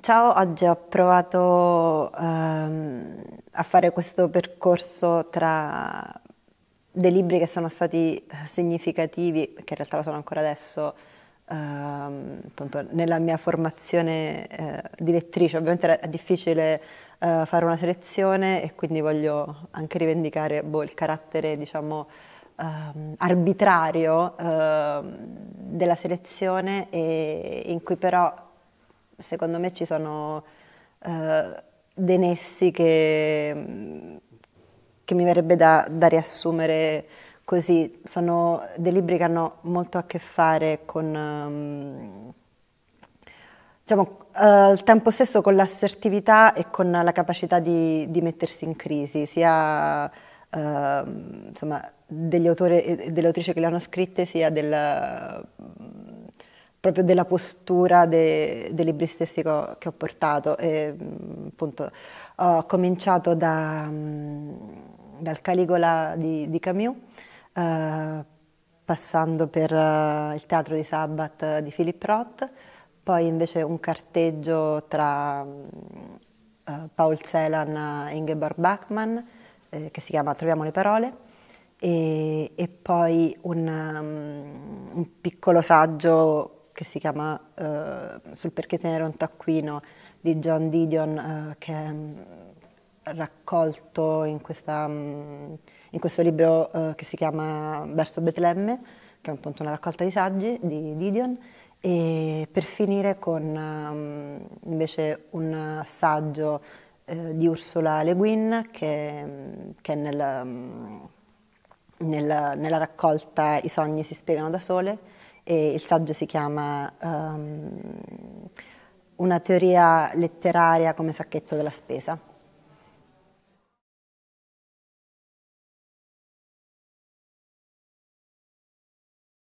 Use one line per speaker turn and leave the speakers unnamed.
Ciao, oggi ho provato ehm, a fare questo percorso tra dei libri che sono stati eh, significativi, che in realtà lo sono ancora adesso, ehm, appunto, nella mia formazione eh, di lettrice. Ovviamente è difficile eh, fare una selezione e quindi voglio anche rivendicare boh, il carattere, diciamo, ehm, arbitrario ehm, della selezione in cui però secondo me ci sono eh, dei nessi che, che mi verrebbe da, da, riassumere così. Sono dei libri che hanno molto a che fare con... Ehm, diciamo, eh, al tempo stesso con l'assertività e con la capacità di, di mettersi in crisi, sia eh, insomma, degli autori e delle autrici che le hanno scritte, sia del proprio della postura de, dei libri stessi che ho, che ho portato. E, mm, appunto, ho cominciato da, mm, dal Caligola di, di Camus, eh, passando per eh, il teatro di Sabbat di Philip Roth, poi invece un carteggio tra mm, eh, Paul Celan e Ingeborg Bachmann, eh, che si chiama Troviamo le parole, e, e poi un, um, un piccolo saggio che si chiama uh, Sul perché tenere un taccuino di John Didion uh, che è mm, raccolto in, questa, um, in questo libro uh, che si chiama Verso Betlemme, che è appunto una raccolta di saggi di Didion, e per finire con um, invece un saggio di Ursula Le Guin che, che è nel, um, nel, nella raccolta I sogni si spiegano da sole, e il saggio si chiama um, Una teoria letteraria come sacchetto della spesa.